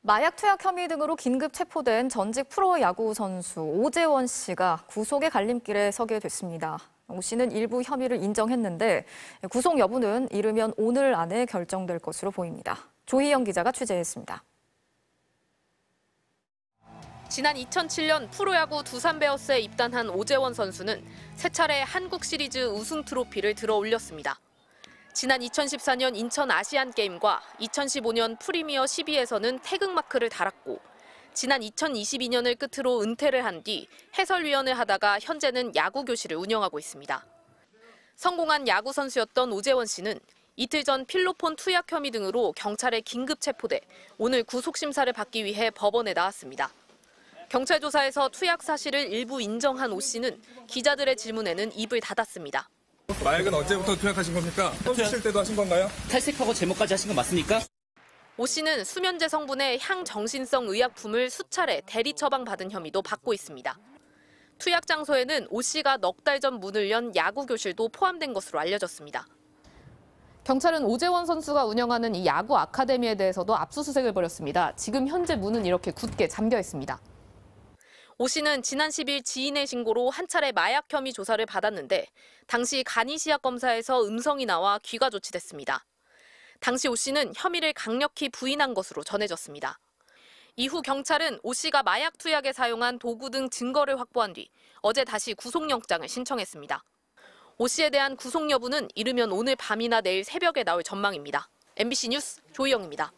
마약 투약 혐의 등으로 긴급 체포된 전직 프로야구 선수 오재원 씨가 구속의 갈림길에 서게 됐습니다. 오 씨는 일부 혐의를 인정했는데 구속 여부는 이르면 오늘 안에 결정될 것으로 보입니다. 조희영 기자가 취재했습니다. 지난 2007년 프로야구 두산 베어스에 입단한 오재원 선수는 세 차례 한국 시리즈 우승 트로피를 들어 올렸습니다. 지난 2014년 인천 아시안게임과 2015년 프리미어 12에서는 태극마크를 달았고 지난 2022년을 끝으로 은퇴를 한 뒤 해설위원을 하다가 현재는 야구 교실을 운영하고 있습니다. 성공한 야구 선수였던 오재원 씨는 이틀 전 필로폰 투약 혐의 등으로 경찰에 긴급 체포돼 오늘 구속 심사를 받기 위해 법원에 나왔습니다. 경찰 조사에서 투약 사실을 일부 인정한 오 씨는 기자들의 질문에는 입을 닫았습니다. 마약은 언제부터 투약하신 겁니까? 펌프실 때도 하신 건가요? 탈색하고 제모까지 하신 거 맞습니까? 오 씨는 수면제 성분의 향정신성 의약품을 수차례 대리 처방받은 혐의도 받고 있습니다. 투약 장소에는 오 씨가 넉 달 전 문을 연 야구 교실도 포함된 것으로 알려졌습니다. 경찰은 오재원 선수가 운영하는 이 야구 아카데미에 대해서도 압수수색을 벌였습니다. 지금 현재 문은 이렇게 굳게 잠겨 있습니다. 오 씨는 지난 10일 지인의 신고로 한 차례 마약 혐의 조사를 받았는데 당시 간이시약 검사에서 음성이 나와 귀가 조치됐습니다. 당시 오 씨는 혐의를 강력히 부인한 것으로 전해졌습니다. 이후 경찰은 오 씨가 마약 투약에 사용한 도구 등 증거를 확보한 뒤 어제 다시 구속영장을 신청했습니다. 오 씨에 대한 구속 여부는 이르면 오늘 밤이나 내일 새벽에 나올 전망입니다. MBC 뉴스 조희영입니다.